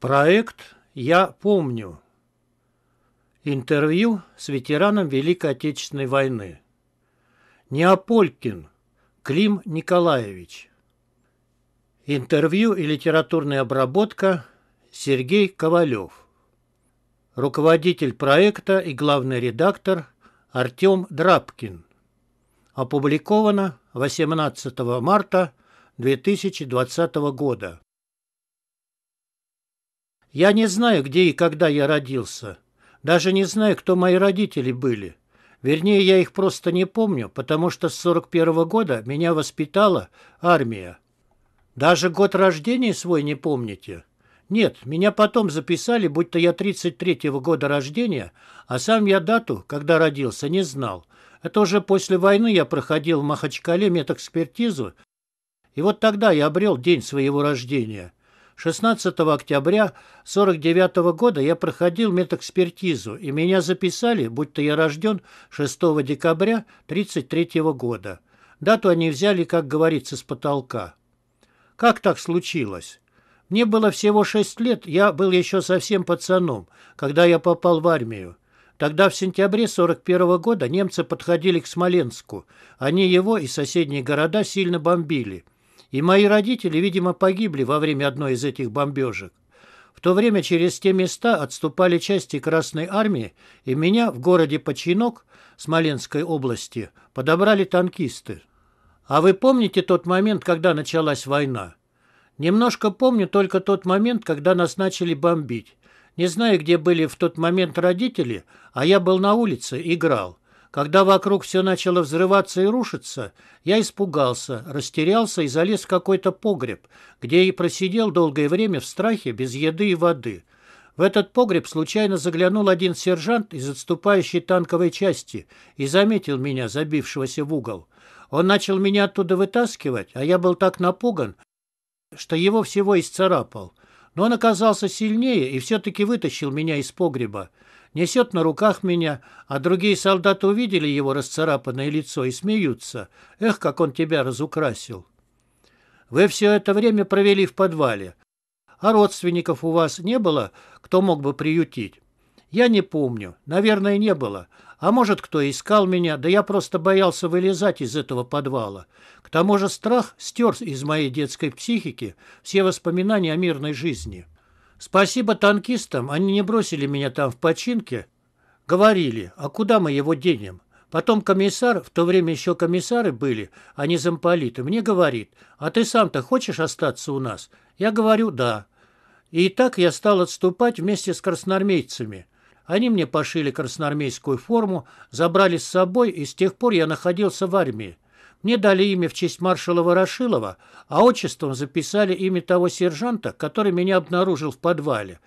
Проект «Я помню». Интервью с ветераном Великой Отечественной войны. Неаполькин Клим Николаевич. Интервью и литературная обработка Сергей Ковалев. Руководитель проекта и главный редактор Артем Драбкин. Опубликовано 18 марта 2020 года. Я не знаю, где и когда я родился. Даже не знаю, кто мои родители были. Вернее, я их просто не помню, потому что с 41 -го года меня воспитала армия. Даже год рождения свой не помните? Нет, меня потом записали, будто я 33-го года рождения, а сам я дату, когда родился, не знал. Это уже после войны я проходил в Махачкале медэкспертизу, и вот тогда я обрел день своего рождения. 16 октября 49 года я проходил медэкспертизу, и меня записали, будто я рожден 6 декабря 33 года. Дату они взяли, как говорится, с потолка. Как так случилось? Мне было всего 6 лет, я был еще совсем пацаном, когда я попал в армию. Тогда в сентябре 41 года немцы подходили к Смоленску. Они его и соседние города сильно бомбили – и мои родители, видимо, погибли во время одной из этих бомбежек. В то время через те места отступали части Красной Армии, и меня в городе Починок Смоленской области подобрали танкисты. А вы помните тот момент, когда началась война? Немножко помню только тот момент, когда нас начали бомбить. Не знаю, где были в тот момент родители, а я был на улице, играл. Когда вокруг все начало взрываться и рушиться, я испугался, растерялся и залез в какой-то погреб, где и просидел долгое время в страхе без еды и воды. В этот погреб случайно заглянул один сержант из отступающей танковой части и заметил меня, забившегося в угол. Он начал меня оттуда вытаскивать, а я был так напуган, что его всего исцарапал. Но он оказался сильнее и все-таки вытащил меня из погреба несет на руках меня, а другие солдаты увидели его расцарапанное лицо и смеются. Эх, как он тебя разукрасил. Вы все это время провели в подвале. А родственников у вас не было, кто мог бы приютить? Я не помню. Наверное, не было. А может, кто искал меня, да я просто боялся вылезать из этого подвала. К тому же страх стер из моей детской психики все воспоминания о мирной жизни. Спасибо танкистам, они не бросили меня там в починке. Говорили, а куда мы его денем? Потом комиссар, в то время еще комиссары были, а не замполиты, мне говорит, а ты сам-то хочешь остаться у нас? Я говорю, да. И так я стал отступать вместе с красноармейцами. Они мне пошили красноармейскую форму, забрали с собой, и с тех пор я находился в армии. Мне дали имя в честь маршала Ворошилова, а отчеством записали имя того сержанта, который меня обнаружил в подвале.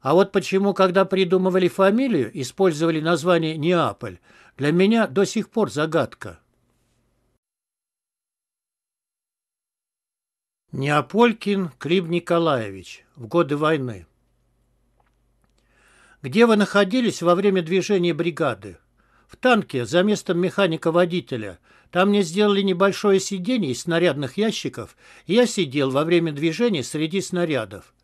А вот почему, когда придумывали фамилию, использовали название Неаполь, для меня до сих пор загадка. Неаполькин Крип Николаевич. В годы войны. Где вы находились во время движения бригады? В танке, за местом механика-водителя – там мне сделали небольшое сиденье из снарядных ящиков, и я сидел во время движения среди снарядов.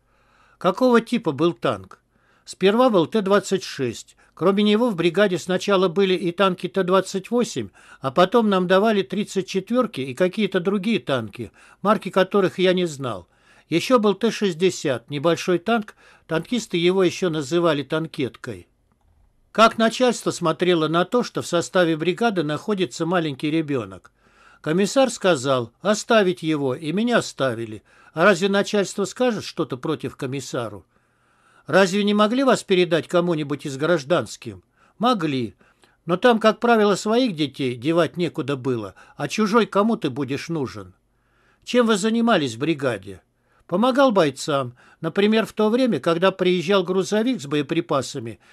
Какого типа был танк? Сперва был Т-26. Кроме него в бригаде сначала были и танки Т-28, а потом нам давали 34-ки и какие-то другие танки, марки которых я не знал. Еще был Т-60, небольшой танк, танкисты его еще называли танкеткой. Как начальство смотрело на то, что в составе бригады находится маленький ребенок? Комиссар сказал «оставить его», и меня оставили. А разве начальство скажет что-то против комиссару? Разве не могли вас передать кому-нибудь из гражданским? Могли. Но там, как правило, своих детей девать некуда было, а чужой кому ты будешь нужен? Чем вы занимались в бригаде? Помогал бойцам. Например, в то время, когда приезжал грузовик с боеприпасами –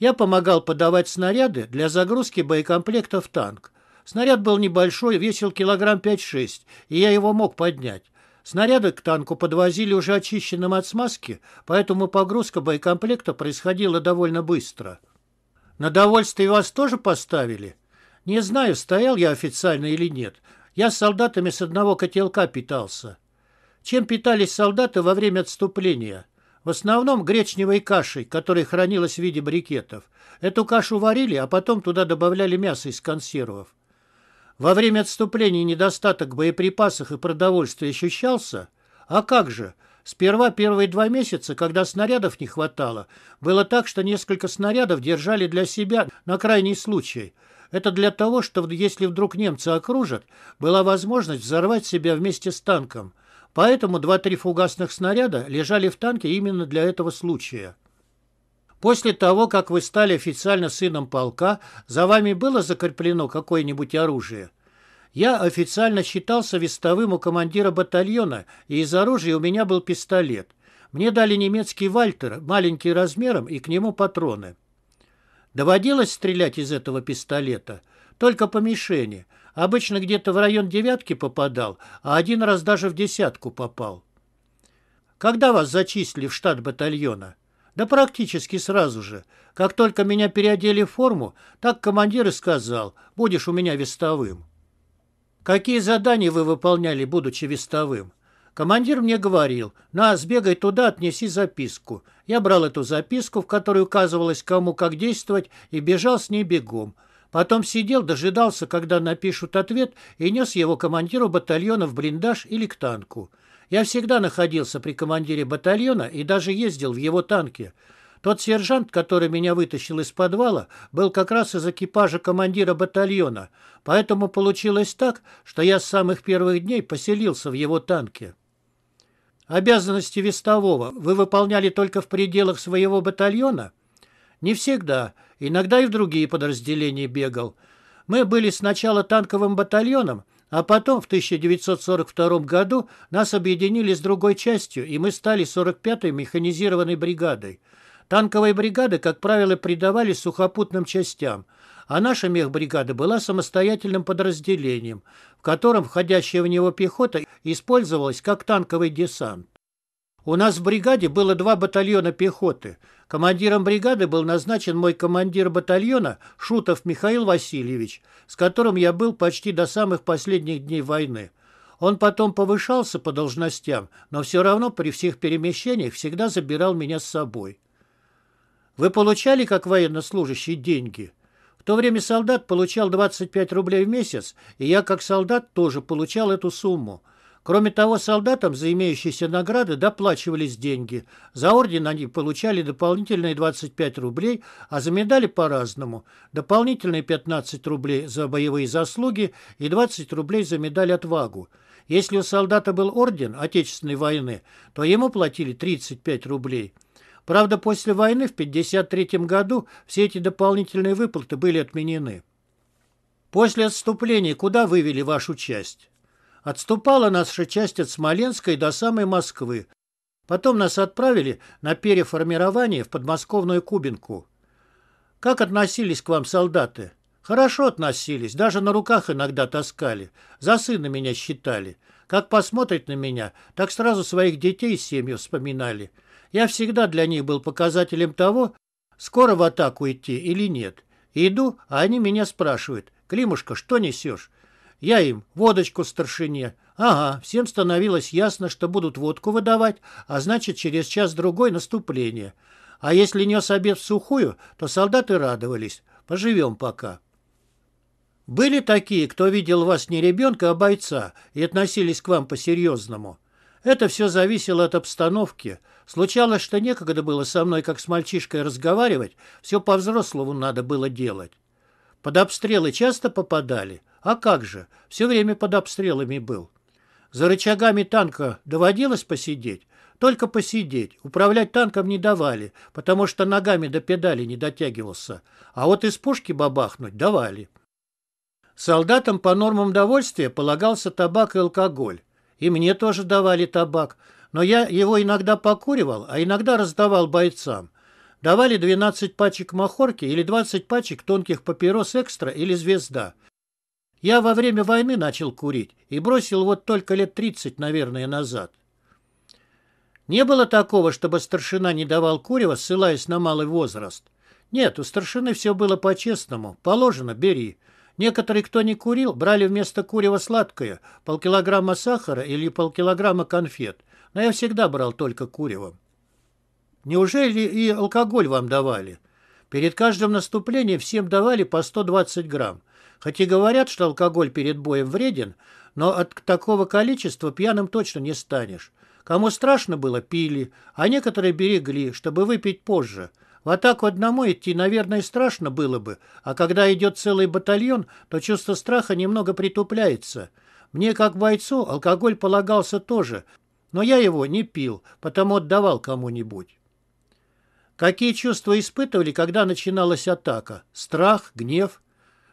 я помогал подавать снаряды для загрузки боекомплекта в танк. Снаряд был небольшой, весил килограмм 5-6, и я его мог поднять. Снаряды к танку подвозили уже очищенным от смазки, поэтому погрузка боекомплекта происходила довольно быстро. На довольствие вас тоже поставили? Не знаю, стоял я официально или нет. Я с солдатами с одного котелка питался. Чем питались солдаты во время отступления? В основном гречневой кашей, которая хранилась в виде брикетов. Эту кашу варили, а потом туда добавляли мясо из консервов. Во время отступления недостаток в боеприпасах и продовольствия ощущался? А как же? Сперва первые два месяца, когда снарядов не хватало, было так, что несколько снарядов держали для себя на крайний случай. Это для того, что если вдруг немцы окружат, была возможность взорвать себя вместе с танком. Поэтому два-три фугасных снаряда лежали в танке именно для этого случая. После того, как вы стали официально сыном полка, за вами было закреплено какое-нибудь оружие? Я официально считался вестовым у командира батальона, и из оружия у меня был пистолет. Мне дали немецкий «Вальтер», маленький размером, и к нему патроны. Доводилось стрелять из этого пистолета? Только по мишени – Обычно где-то в район девятки попадал, а один раз даже в десятку попал. Когда вас зачислили в штат батальона? Да практически сразу же. Как только меня переодели в форму, так командир и сказал, будешь у меня вестовым. Какие задания вы выполняли, будучи вестовым? Командир мне говорил, на, сбегай туда, отнеси записку. Я брал эту записку, в которой указывалось, кому как действовать, и бежал с ней бегом. Потом сидел, дожидался, когда напишут ответ, и нес его командиру батальона в блиндаж или к танку. Я всегда находился при командире батальона и даже ездил в его танке. Тот сержант, который меня вытащил из подвала, был как раз из экипажа командира батальона, поэтому получилось так, что я с самых первых дней поселился в его танке. Обязанности вестового вы выполняли только в пределах своего батальона? Не всегда. Иногда и в другие подразделения бегал. Мы были сначала танковым батальоном, а потом в 1942 году нас объединили с другой частью, и мы стали 45-й механизированной бригадой. Танковые бригады, как правило, придавали сухопутным частям, а наша мехбригада была самостоятельным подразделением, в котором входящая в него пехота использовалась как танковый десант. У нас в бригаде было два батальона пехоты. Командиром бригады был назначен мой командир батальона Шутов Михаил Васильевич, с которым я был почти до самых последних дней войны. Он потом повышался по должностям, но все равно при всех перемещениях всегда забирал меня с собой. Вы получали, как военнослужащий, деньги? В то время солдат получал 25 рублей в месяц, и я, как солдат, тоже получал эту сумму. Кроме того, солдатам за имеющиеся награды доплачивались деньги. За орден они получали дополнительные 25 рублей, а за медали по-разному. Дополнительные 15 рублей за боевые заслуги и 20 рублей за медаль «Отвагу». Если у солдата был орден Отечественной войны, то ему платили 35 рублей. Правда, после войны в 1953 году все эти дополнительные выплаты были отменены. После отступления куда вывели вашу часть? Отступала наша часть от Смоленской до самой Москвы. Потом нас отправили на переформирование в подмосковную Кубинку. Как относились к вам солдаты? Хорошо относились, даже на руках иногда таскали. За сына меня считали. Как посмотреть на меня, так сразу своих детей и семью вспоминали. Я всегда для них был показателем того, скоро в атаку идти или нет. Иду, а они меня спрашивают. «Климушка, что несешь?» Я им водочку старшине. Ага, всем становилось ясно, что будут водку выдавать, а значит, через час-другой наступление. А если нес обед в сухую, то солдаты радовались. Поживем пока. Были такие, кто видел вас не ребенка, а бойца, и относились к вам по-серьезному. Это все зависело от обстановки. Случалось, что некогда было со мной, как с мальчишкой, разговаривать, все по-взрослому надо было делать. Под обстрелы часто попадали? А как же, все время под обстрелами был. За рычагами танка доводилось посидеть? Только посидеть. Управлять танком не давали, потому что ногами до педали не дотягивался. А вот из пушки бабахнуть давали. Солдатам по нормам довольствия полагался табак и алкоголь. И мне тоже давали табак. Но я его иногда покуривал, а иногда раздавал бойцам. Давали 12 пачек махорки или 20 пачек тонких папирос экстра или звезда. Я во время войны начал курить и бросил вот только лет 30, наверное, назад. Не было такого, чтобы старшина не давал курева, ссылаясь на малый возраст. Нет, у старшины все было по-честному. Положено, бери. Некоторые, кто не курил, брали вместо курева сладкое, полкилограмма сахара или полкилограмма конфет. Но я всегда брал только курево. Неужели и алкоголь вам давали? Перед каждым наступлением всем давали по 120 грамм. Хоть и говорят, что алкоголь перед боем вреден, но от такого количества пьяным точно не станешь. Кому страшно было, пили, а некоторые берегли, чтобы выпить позже. В атаку одному идти, наверное, страшно было бы, а когда идет целый батальон, то чувство страха немного притупляется. Мне, как бойцу, алкоголь полагался тоже, но я его не пил, потому отдавал кому-нибудь. Какие чувства испытывали, когда начиналась атака? Страх, гнев?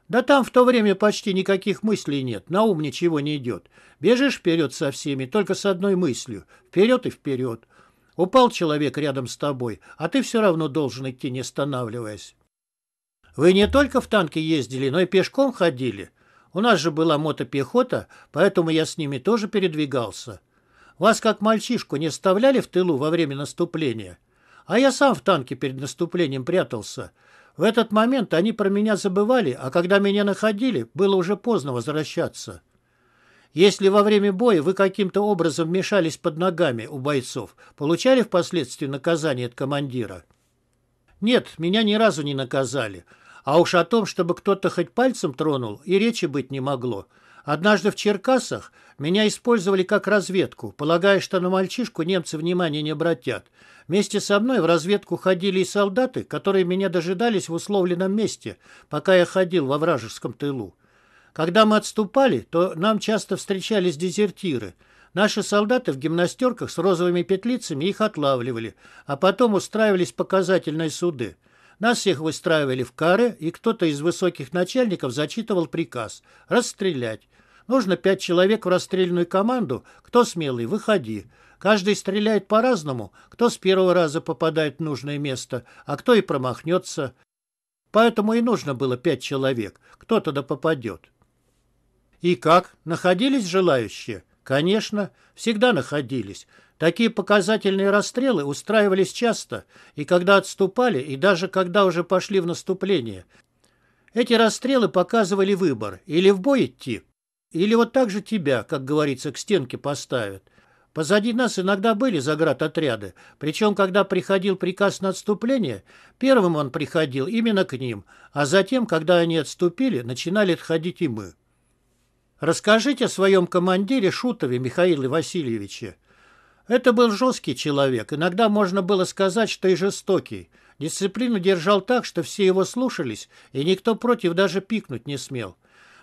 Да там в то время почти никаких мыслей нет, на ум ничего не идет. Бежишь вперед со всеми, только с одной мыслью. Вперед и вперед. Упал человек рядом с тобой, а ты все равно должен идти, не останавливаясь. Вы не только в танке ездили, но и пешком ходили. У нас же была мотопехота, поэтому я с ними тоже передвигался. Вас как мальчишку не оставляли в тылу во время наступления? А я сам в танке перед наступлением прятался. В этот момент они про меня забывали, а когда меня находили, было уже поздно возвращаться. Если во время боя вы каким-то образом вмешались под ногами у бойцов, получали впоследствии наказание от командира? Нет, меня ни разу не наказали. А уж о том, чтобы кто-то хоть пальцем тронул, и речи быть не могло. Однажды в Черкасах меня использовали как разведку, полагая, что на мальчишку немцы внимания не обратят. Вместе со мной в разведку ходили и солдаты, которые меня дожидались в условленном месте, пока я ходил во вражеском тылу. Когда мы отступали, то нам часто встречались дезертиры. Наши солдаты в гимнастерках с розовыми петлицами их отлавливали, а потом устраивались показательные суды. Нас всех выстраивали в каре, и кто-то из высоких начальников зачитывал приказ «расстрелять». Нужно пять человек в расстрельную команду. Кто смелый, выходи. Каждый стреляет по-разному. Кто с первого раза попадает в нужное место, а кто и промахнется. Поэтому и нужно было пять человек. Кто туда попадет. И как? Находились желающие? Конечно, всегда находились. Такие показательные расстрелы устраивались часто, и когда отступали, и даже когда уже пошли в наступление. Эти расстрелы показывали выбор – или в бой идти, или вот так же тебя, как говорится, к стенке поставят. Позади нас иногда были заградотряды, причем, когда приходил приказ на отступление, первым он приходил именно к ним, а затем, когда они отступили, начинали отходить и мы. Расскажите о своем командире Шутове Михаиле Васильевиче. Это был жесткий человек, иногда можно было сказать, что и жестокий. Дисциплину держал так, что все его слушались, и никто против даже пикнуть не смел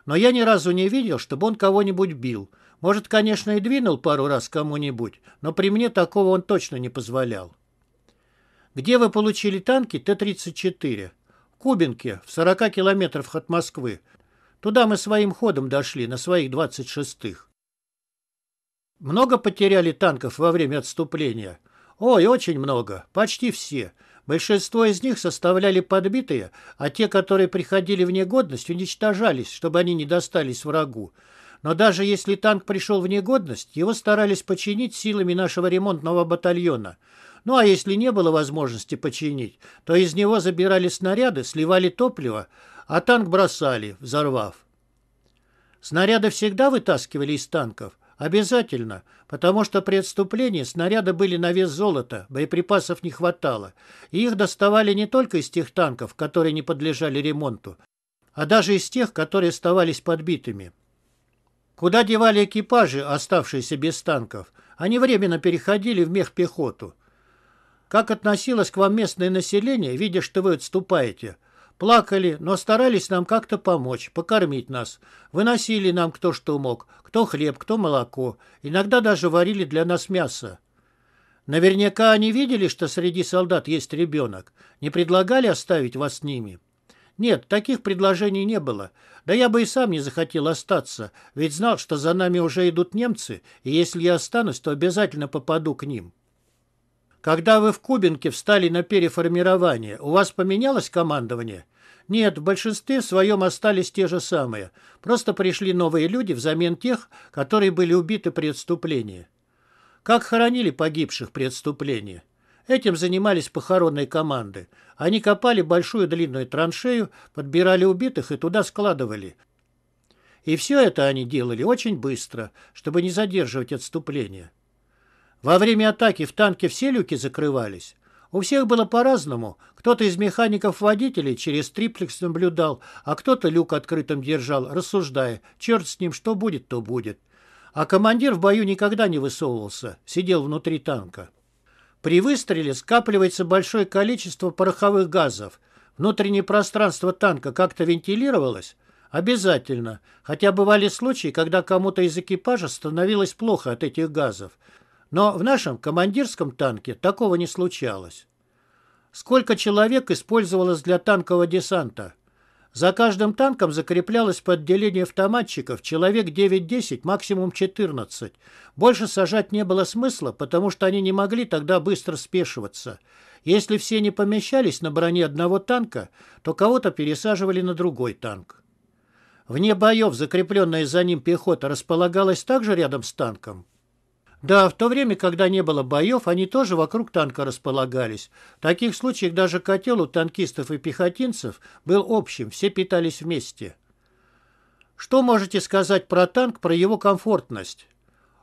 но я ни разу не видел, чтобы он кого-нибудь бил. Может, конечно, и двинул пару раз кому-нибудь, но при мне такого он точно не позволял. Где вы получили танки Т-34? В Кубинке, в 40 километров от Москвы. Туда мы своим ходом дошли, на своих 26-х. Много потеряли танков во время отступления? Ой, очень много. Почти все. Большинство из них составляли подбитые, а те, которые приходили в негодность, уничтожались, чтобы они не достались врагу. Но даже если танк пришел в негодность, его старались починить силами нашего ремонтного батальона. Ну а если не было возможности починить, то из него забирали снаряды, сливали топливо, а танк бросали, взорвав. Снаряды всегда вытаскивали из танков – Обязательно, потому что при отступлении снаряды были на вес золота, боеприпасов не хватало, и их доставали не только из тех танков, которые не подлежали ремонту, а даже из тех, которые оставались подбитыми. Куда девали экипажи, оставшиеся без танков? Они временно переходили в мехпехоту. Как относилось к вам местное население, видя, что вы отступаете? Плакали, но старались нам как-то помочь, покормить нас. Выносили нам кто что мог, кто хлеб, кто молоко. Иногда даже варили для нас мясо. Наверняка они видели, что среди солдат есть ребенок. Не предлагали оставить вас с ними? Нет, таких предложений не было. Да я бы и сам не захотел остаться, ведь знал, что за нами уже идут немцы, и если я останусь, то обязательно попаду к ним. Когда вы в Кубинке встали на переформирование, у вас поменялось командование? Нет, в большинстве своем остались те же самые. Просто пришли новые люди взамен тех, которые были убиты при отступлении. Как хоронили погибших при отступлении? Этим занимались похоронные команды. Они копали большую длинную траншею, подбирали убитых и туда складывали. И все это они делали очень быстро, чтобы не задерживать отступление. Во время атаки в танке все люки закрывались. У всех было по-разному. Кто-то из механиков-водителей через триплекс наблюдал, а кто-то люк открытым держал, рассуждая, черт с ним, что будет, то будет. А командир в бою никогда не высовывался, сидел внутри танка. При выстреле скапливается большое количество пороховых газов. Внутреннее пространство танка как-то вентилировалось? Обязательно. Хотя бывали случаи, когда кому-то из экипажа становилось плохо от этих газов – но в нашем командирском танке такого не случалось. Сколько человек использовалось для танкового десанта? За каждым танком закреплялось по автоматчиков человек 9-10, максимум 14. Больше сажать не было смысла, потому что они не могли тогда быстро спешиваться. Если все не помещались на броне одного танка, то кого-то пересаживали на другой танк. Вне боев закрепленная за ним пехота располагалась также рядом с танком. Да, в то время, когда не было боев, они тоже вокруг танка располагались. В таких случаях даже котел у танкистов и пехотинцев был общим, все питались вместе. Что можете сказать про танк, про его комфортность?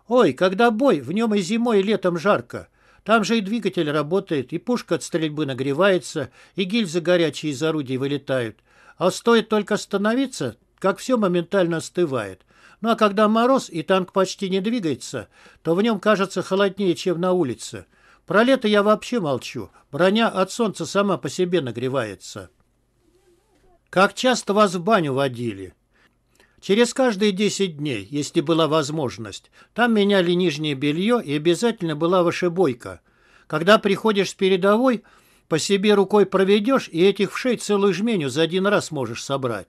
Ой, когда бой, в нем и зимой, и летом жарко. Там же и двигатель работает, и пушка от стрельбы нагревается, и гильзы горячие из орудий вылетают. А стоит только остановиться, как все моментально остывает. Ну а когда мороз и танк почти не двигается, то в нем кажется холоднее, чем на улице. Про лето я вообще молчу. Броня от солнца сама по себе нагревается. Как часто вас в баню водили? Через каждые 10 дней, если была возможность. Там меняли нижнее белье и обязательно была вышибойка. Когда приходишь с передовой, по себе рукой проведешь и этих вшей целую жменю за один раз можешь собрать.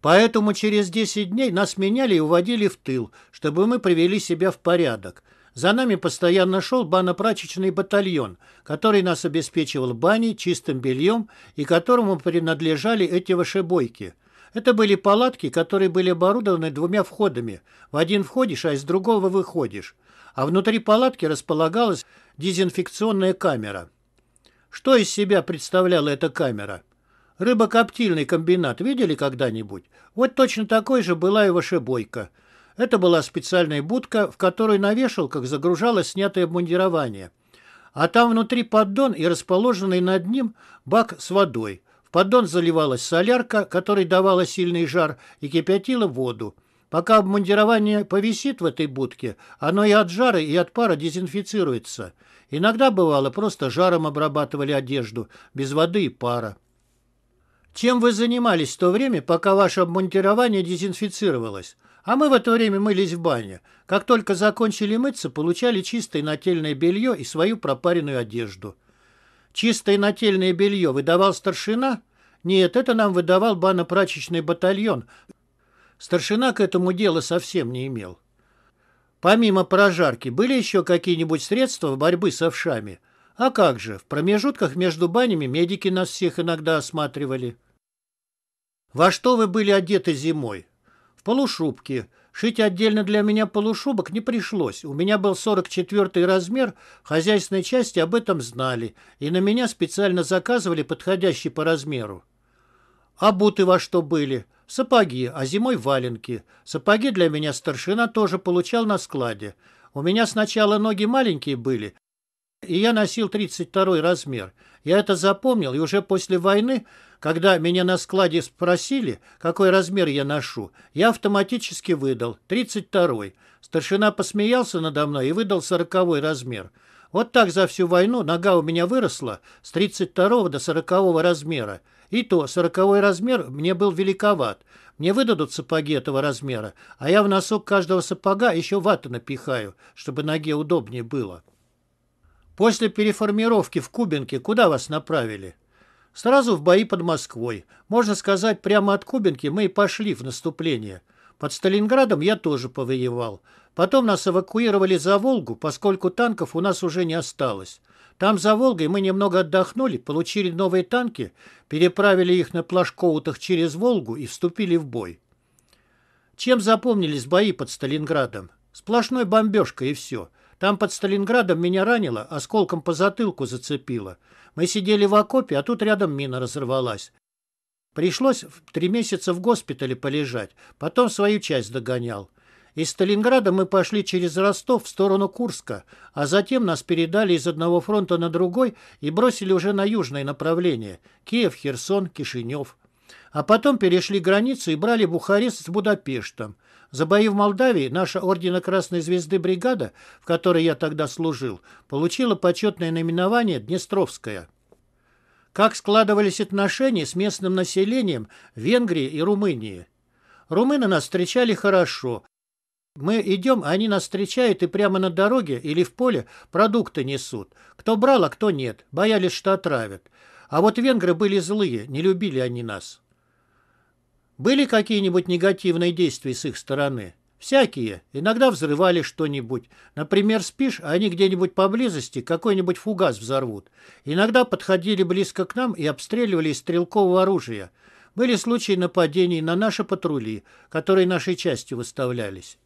Поэтому через 10 дней нас меняли и уводили в тыл, чтобы мы привели себя в порядок. За нами постоянно шел банопрачечный батальон, который нас обеспечивал баней, чистым бельем и которому принадлежали эти вышибойки. Это были палатки, которые были оборудованы двумя входами. В один входишь, а из другого выходишь. А внутри палатки располагалась дезинфекционная камера. Что из себя представляла эта камера? Рыбокоптильный комбинат видели когда-нибудь? Вот точно такой же была и вошебойка. Это была специальная будка, в которую на вешалках загружалось снятое обмундирование. А там внутри поддон и расположенный над ним бак с водой. В поддон заливалась солярка, которой давала сильный жар, и кипятила воду. Пока обмундирование повисит в этой будке, оно и от жары, и от пара дезинфицируется. Иногда, бывало, просто жаром обрабатывали одежду, без воды и пара. Чем вы занимались в то время, пока ваше обмунтирование дезинфицировалось? А мы в это время мылись в бане. Как только закончили мыться, получали чистое нательное белье и свою пропаренную одежду. Чистое нательное белье выдавал старшина? Нет, это нам выдавал банно-прачечный батальон. Старшина к этому делу совсем не имел. Помимо прожарки, были еще какие-нибудь средства борьбы с овшами – а как же, в промежутках между банями медики нас всех иногда осматривали. Во что вы были одеты зимой? В полушубки. Шить отдельно для меня полушубок не пришлось. У меня был 44 размер, в хозяйственной части об этом знали, и на меня специально заказывали подходящий по размеру. А буты во что были? Сапоги, а зимой валенки. Сапоги для меня старшина тоже получал на складе. У меня сначала ноги маленькие были, и я носил 32 размер. Я это запомнил, и уже после войны, когда меня на складе спросили, какой размер я ношу, я автоматически выдал 32-й. Старшина посмеялся надо мной и выдал 40 размер. Вот так за всю войну нога у меня выросла с 32 до 40 размера. И то 40 размер мне был великоват. Мне выдадут сапоги этого размера, а я в носок каждого сапога еще ваты напихаю, чтобы ноге удобнее было. После переформировки в Кубинке куда вас направили? Сразу в бои под Москвой. Можно сказать, прямо от Кубинки мы и пошли в наступление. Под Сталинградом я тоже повоевал. Потом нас эвакуировали за Волгу, поскольку танков у нас уже не осталось. Там за Волгой мы немного отдохнули, получили новые танки, переправили их на плашкоутах через Волгу и вступили в бой. Чем запомнились бои под Сталинградом? Сплошной бомбежкой и все. Там под Сталинградом меня ранило, осколком по затылку зацепило. Мы сидели в окопе, а тут рядом мина разорвалась. Пришлось три месяца в госпитале полежать, потом свою часть догонял. Из Сталинграда мы пошли через Ростов в сторону Курска, а затем нас передали из одного фронта на другой и бросили уже на южное направление – Киев, Херсон, Кишинев. А потом перешли границу и брали Бухарест с Будапештом. За бои в Молдавии наша Ордена Красной Звезды бригада, в которой я тогда служил, получила почетное наименование «Днестровская». Как складывались отношения с местным населением Венгрии и Румынии? Румыны нас встречали хорошо. Мы идем, они нас встречают и прямо на дороге или в поле продукты несут. Кто брал, а кто нет. Боялись, что отравят. А вот венгры были злые, не любили они нас. Были какие-нибудь негативные действия с их стороны? Всякие. Иногда взрывали что-нибудь. Например, спишь, а они где-нибудь поблизости какой-нибудь фугас взорвут. Иногда подходили близко к нам и обстреливали из стрелкового оружия. Были случаи нападений на наши патрули, которые нашей частью выставлялись.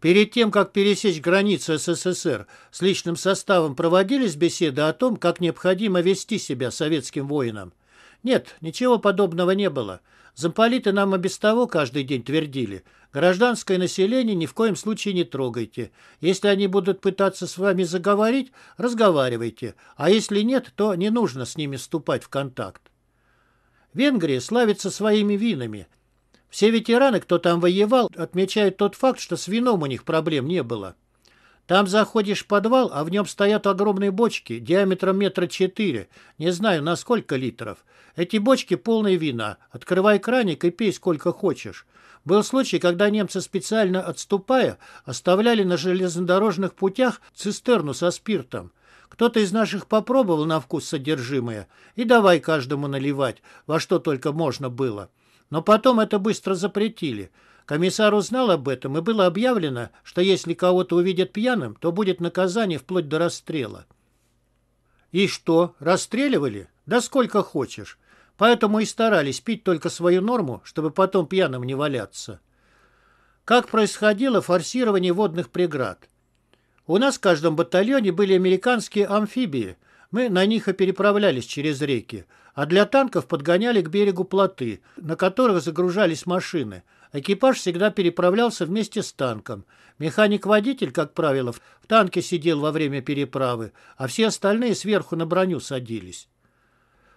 Перед тем, как пересечь границу СССР, с личным составом проводились беседы о том, как необходимо вести себя советским воинам. Нет, ничего подобного не было. Замполиты нам и без того каждый день твердили. Гражданское население ни в коем случае не трогайте. Если они будут пытаться с вами заговорить, разговаривайте. А если нет, то не нужно с ними вступать в контакт. Венгрия славится своими винами. Все ветераны, кто там воевал, отмечают тот факт, что с вином у них проблем не было. Там заходишь в подвал, а в нем стоят огромные бочки диаметром метра четыре, не знаю, на сколько литров. Эти бочки полные вина. Открывай краник и пей сколько хочешь. Был случай, когда немцы, специально отступая, оставляли на железнодорожных путях цистерну со спиртом. Кто-то из наших попробовал на вкус содержимое, и давай каждому наливать, во что только можно было. Но потом это быстро запретили. Комиссар узнал об этом, и было объявлено, что если кого-то увидят пьяным, то будет наказание вплоть до расстрела. И что, расстреливали? Да сколько хочешь. Поэтому и старались пить только свою норму, чтобы потом пьяным не валяться. Как происходило форсирование водных преград? У нас в каждом батальоне были американские амфибии. Мы на них и переправлялись через реки. А для танков подгоняли к берегу плоты, на которых загружались машины – Экипаж всегда переправлялся вместе с танком. Механик-водитель, как правило, в танке сидел во время переправы, а все остальные сверху на броню садились.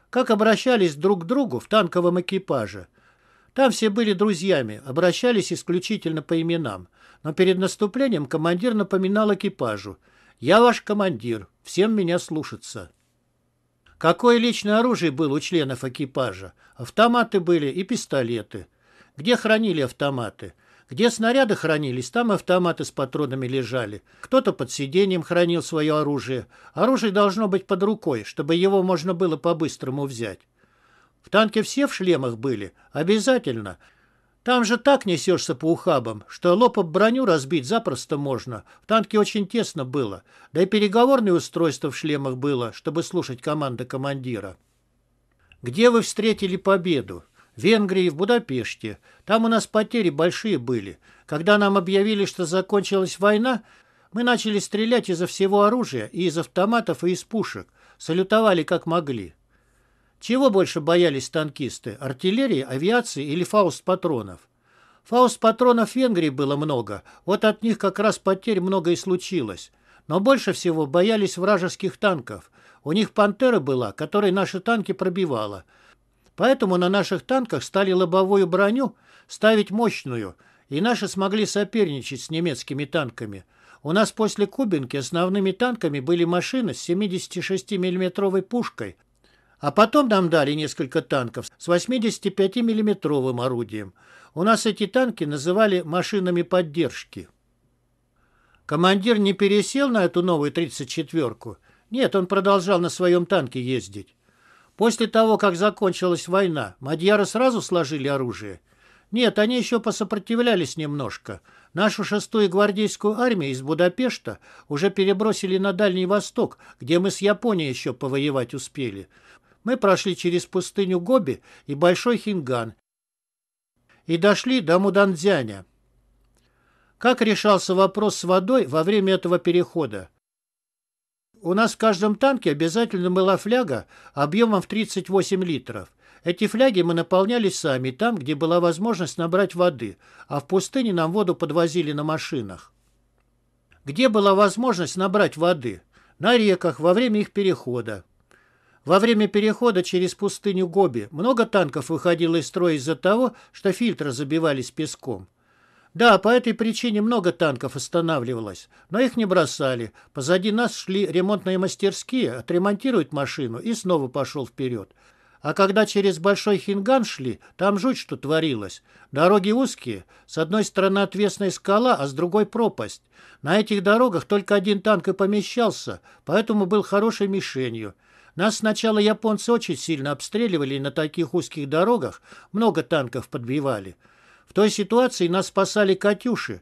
Как обращались друг к другу в танковом экипаже? Там все были друзьями, обращались исключительно по именам. Но перед наступлением командир напоминал экипажу. «Я ваш командир, всем меня слушаться». Какое личное оружие было у членов экипажа? Автоматы были и пистолеты – где хранили автоматы. Где снаряды хранились, там автоматы с патронами лежали. Кто-то под сиденьем хранил свое оружие. Оружие должно быть под рукой, чтобы его можно было по-быстрому взять. В танке все в шлемах были? Обязательно. Там же так несешься по ухабам, что лоб об броню разбить запросто можно. В танке очень тесно было. Да и переговорное устройство в шлемах было, чтобы слушать команды командира. Где вы встретили победу? Венгрии, в Будапеште. Там у нас потери большие были. Когда нам объявили, что закончилась война, мы начали стрелять изо всего оружия, и из автоматов, и из пушек. Салютовали как могли. Чего больше боялись танкисты? Артиллерии, авиации или фауст-патронов? Фауст-патронов в Венгрии было много, вот от них как раз потерь много и случилось. Но больше всего боялись вражеских танков. У них «Пантера» была, которой наши танки пробивала. Поэтому на наших танках стали лобовую броню ставить мощную, и наши смогли соперничать с немецкими танками. У нас после Кубинки основными танками были машины с 76 миллиметровой пушкой, а потом нам дали несколько танков с 85 миллиметровым орудием. У нас эти танки называли машинами поддержки. Командир не пересел на эту новую 34-ку. Нет, он продолжал на своем танке ездить. После того, как закончилась война, мадьяры сразу сложили оружие? Нет, они еще посопротивлялись немножко. Нашу шестую гвардейскую армию из Будапешта уже перебросили на Дальний Восток, где мы с Японией еще повоевать успели. Мы прошли через пустыню Гоби и Большой Хинган и дошли до Муданзяня. Как решался вопрос с водой во время этого перехода? У нас в каждом танке обязательно была фляга объемом в 38 литров. Эти фляги мы наполняли сами там, где была возможность набрать воды, а в пустыне нам воду подвозили на машинах. Где была возможность набрать воды? На реках во время их перехода. Во время перехода через пустыню Гоби много танков выходило из строя из-за того, что фильтры забивались песком. Да, по этой причине много танков останавливалось, но их не бросали. Позади нас шли ремонтные мастерские, отремонтировать машину и снова пошел вперед. А когда через Большой Хинган шли, там жуть что творилось. Дороги узкие, с одной стороны отвесная скала, а с другой пропасть. На этих дорогах только один танк и помещался, поэтому был хорошей мишенью. Нас сначала японцы очень сильно обстреливали и на таких узких дорогах много танков подбивали. В той ситуации нас спасали «Катюши».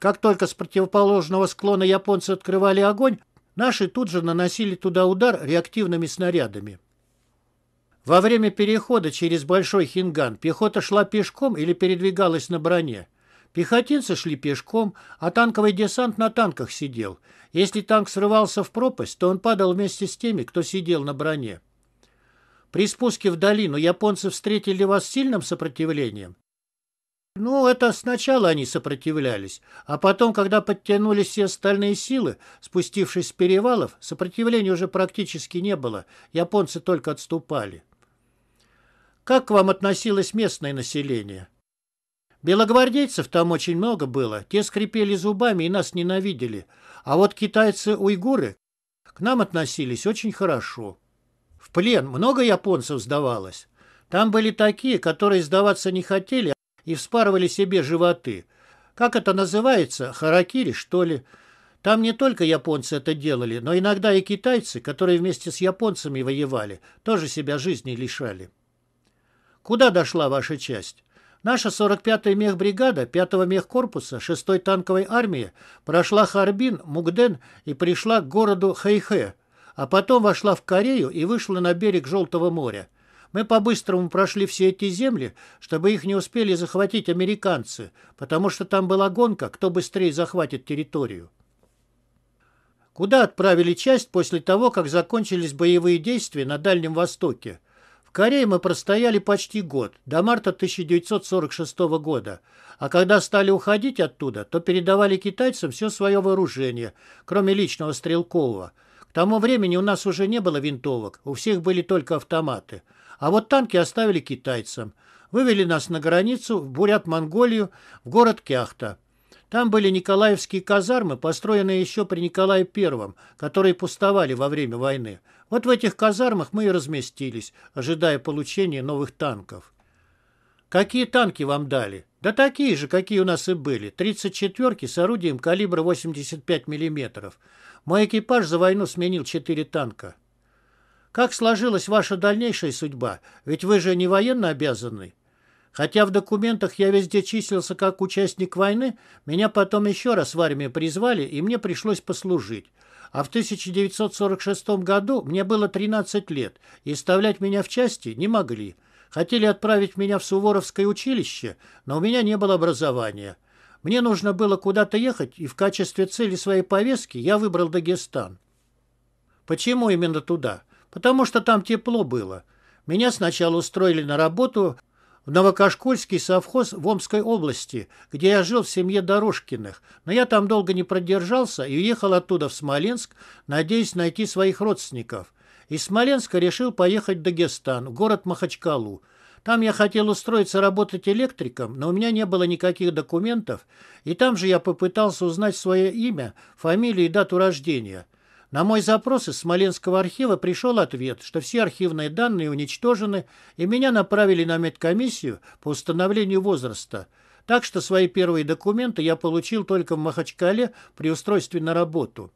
Как только с противоположного склона японцы открывали огонь, наши тут же наносили туда удар реактивными снарядами. Во время перехода через Большой Хинган пехота шла пешком или передвигалась на броне. Пехотинцы шли пешком, а танковый десант на танках сидел. Если танк срывался в пропасть, то он падал вместе с теми, кто сидел на броне. При спуске в долину японцы встретили вас с сильным сопротивлением? Ну, это сначала они сопротивлялись, а потом, когда подтянулись все остальные силы, спустившись с перевалов, сопротивления уже практически не было, японцы только отступали. Как к вам относилось местное население? Белогвардейцев там очень много было, те скрипели зубами и нас ненавидели, а вот китайцы-уйгуры к нам относились очень хорошо. В плен много японцев сдавалось. Там были такие, которые сдаваться не хотели, и вспарывали себе животы. Как это называется? Харакири, что ли? Там не только японцы это делали, но иногда и китайцы, которые вместе с японцами воевали, тоже себя жизни лишали. Куда дошла ваша часть? Наша 45-я мехбригада 5-го мехкорпуса 6-й танковой армии прошла Харбин, Мугден и пришла к городу Хэйхэ, а потом вошла в Корею и вышла на берег Желтого моря. Мы по-быстрому прошли все эти земли, чтобы их не успели захватить американцы, потому что там была гонка, кто быстрее захватит территорию. Куда отправили часть после того, как закончились боевые действия на Дальнем Востоке? В Корее мы простояли почти год, до марта 1946 года. А когда стали уходить оттуда, то передавали китайцам все свое вооружение, кроме личного стрелкового. К тому времени у нас уже не было винтовок, у всех были только автоматы – а вот танки оставили китайцам. Вывели нас на границу в Бурят-Монголию, в город Кяхта. Там были николаевские казармы, построенные еще при Николае Первом, которые пустовали во время войны. Вот в этих казармах мы и разместились, ожидая получения новых танков. Какие танки вам дали? Да такие же, какие у нас и были. 34-ки с орудием калибра 85 мм. Мой экипаж за войну сменил 4 танка. Как сложилась ваша дальнейшая судьба? Ведь вы же не военно обязаны. Хотя в документах я везде числился как участник войны, меня потом еще раз в армию призвали, и мне пришлось послужить. А в 1946 году мне было 13 лет, и вставлять меня в части не могли. Хотели отправить меня в Суворовское училище, но у меня не было образования. Мне нужно было куда-то ехать, и в качестве цели своей повестки я выбрал Дагестан. Почему именно туда? потому что там тепло было. Меня сначала устроили на работу в Новокашкольский совхоз в Омской области, где я жил в семье Дорожкиных, но я там долго не продержался и уехал оттуда в Смоленск, надеясь найти своих родственников. Из Смоленска решил поехать в Дагестан, в город Махачкалу. Там я хотел устроиться работать электриком, но у меня не было никаких документов, и там же я попытался узнать свое имя, фамилию и дату рождения. На мой запрос из Смоленского архива пришел ответ, что все архивные данные уничтожены, и меня направили на медкомиссию по установлению возраста. Так что свои первые документы я получил только в Махачкале при устройстве на работу.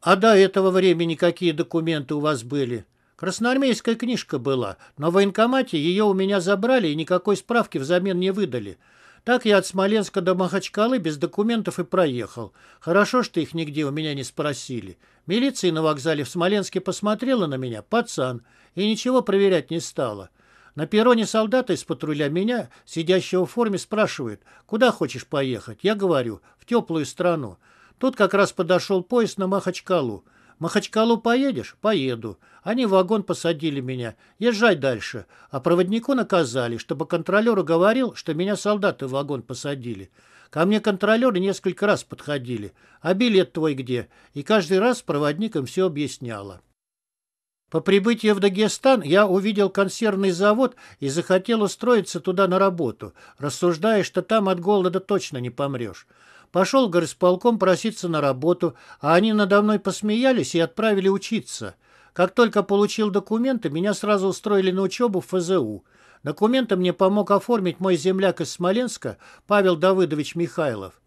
А до этого времени какие документы у вас были? Красноармейская книжка была, но в военкомате ее у меня забрали и никакой справки взамен не выдали. Так я от Смоленска до Махачкалы без документов и проехал. Хорошо, что их нигде у меня не спросили. Милиция на вокзале в Смоленске посмотрела на меня, пацан, и ничего проверять не стала. На перроне солдата из патруля меня, сидящего в форме, спрашивает, куда хочешь поехать? Я говорю, в теплую страну. Тут как раз подошел поезд на Махачкалу. Махачкалу поедешь? Поеду. Они в вагон посадили меня. Езжай дальше. А проводнику наказали, чтобы контролеру говорил, что меня солдаты в вагон посадили. Ко мне контролеры несколько раз подходили. А билет твой где? И каждый раз проводник все объясняла. По прибытии в Дагестан я увидел консервный завод и захотел устроиться туда на работу, рассуждая, что там от голода точно не помрешь. Пошел горосполком проситься на работу, а они надо мной посмеялись и отправили учиться. Как только получил документы, меня сразу устроили на учебу в ФЗУ. Документы мне помог оформить мой земляк из Смоленска Павел Давыдович Михайлов.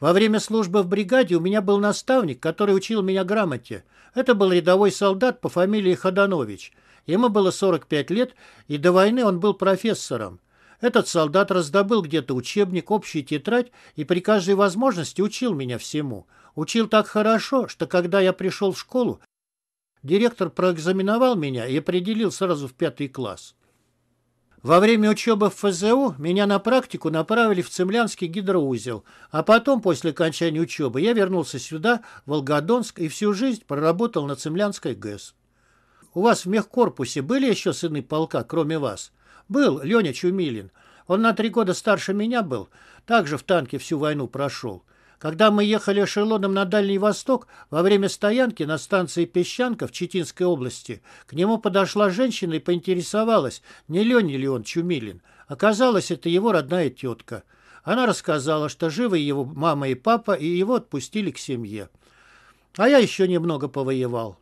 Во время службы в бригаде у меня был наставник, который учил меня грамоте. Это был рядовой солдат по фамилии Ходанович. Ему было 45 лет, и до войны он был профессором. Этот солдат раздобыл где-то учебник, общую тетрадь и при каждой возможности учил меня всему. Учил так хорошо, что когда я пришел в школу, директор проэкзаменовал меня и определил сразу в пятый класс. Во время учебы в ФЗУ меня на практику направили в Цемлянский гидроузел, а потом, после окончания учебы, я вернулся сюда, в Волгодонск, и всю жизнь проработал на Цемлянской ГЭС. У вас в мехкорпусе были еще сыны полка, кроме вас? Был Леня Чумилин. Он на три года старше меня был. Также в танке всю войну прошел. Когда мы ехали эшелоном на Дальний Восток, во время стоянки на станции Песчанка в Читинской области, к нему подошла женщина и поинтересовалась, не Леня ли он Чумилин. Оказалось, это его родная тетка. Она рассказала, что живы его мама и папа, и его отпустили к семье. А я еще немного повоевал.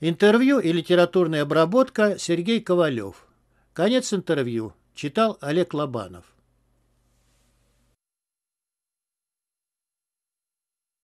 Интервью и литературная обработка Сергей Ковалев. Конец интервью. Читал Олег Лобанов.